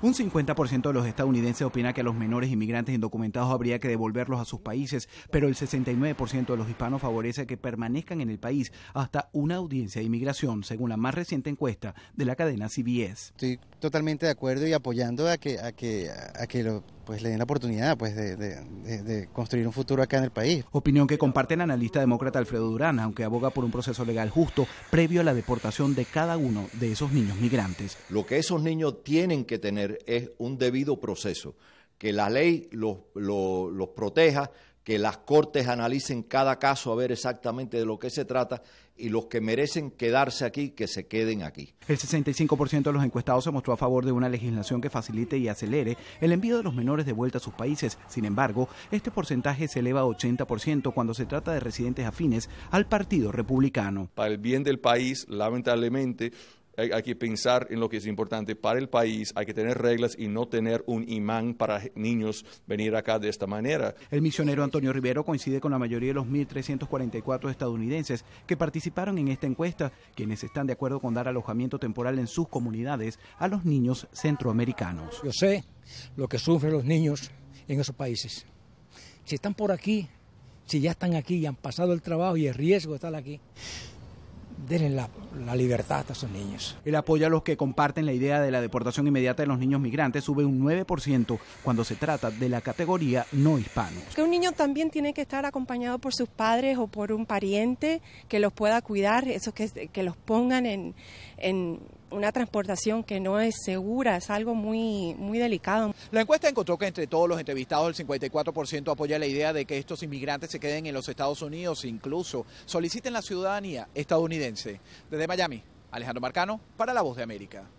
Un 50% de los estadounidenses opina que a los menores inmigrantes indocumentados habría que devolverlos a sus países, pero el 69% de los hispanos favorece que permanezcan en el país hasta una audiencia de inmigración, según la más reciente encuesta de la cadena CBS. Estoy totalmente de acuerdo y apoyando a que, a que, a que lo, pues le den la oportunidad pues, de, construir un futuro acá en el país. Opinión que comparte el analista demócrata Alfredo Durán, aunque aboga por un proceso legal justo previo a la deportación de cada uno de esos niños migrantes. Lo que esos niños tienen que tener es un debido proceso, que la ley los proteja, que las cortes analicen cada caso a ver exactamente de lo que se trata y los que merecen quedarse aquí, que se queden aquí. El 65% de los encuestados se mostró a favor de una legislación que facilite y acelere el envío de los menores de vuelta a sus países. Sin embargo, este porcentaje se eleva a 80% cuando se trata de residentes afines al Partido Republicano. Para el bien del país, lamentablemente, hay, que pensar en lo que es importante para el país, hay que tener reglas y no tener un imán para niños venir acá de esta manera. El misionero Antonio Rivero coincide con la mayoría de los 1.344 estadounidenses que participaron en esta encuesta, quienes están de acuerdo con dar alojamiento temporal en sus comunidades a los niños centroamericanos. Yo sé lo que sufren los niños en esos países. Si están por aquí, si ya están aquí y han pasado el trabajo y el riesgo de estar aquí, denle la, libertad a esos niños. El apoyo a los que comparten la idea de la deportación inmediata de los niños migrantes sube un 9% cuando se trata de la categoría no hispano. Que un niño también tiene que estar acompañado por sus padres o por un pariente que los pueda cuidar, esos que, los pongan en una transportación que no es segura, es algo muy, muy delicado. La encuesta encontró que entre todos los entrevistados el 54% apoya la idea de que estos inmigrantes se queden en los Estados Unidos, incluso soliciten la ciudadanía estadounidense. Desde Miami, Alejandro Marcano, para La Voz de América.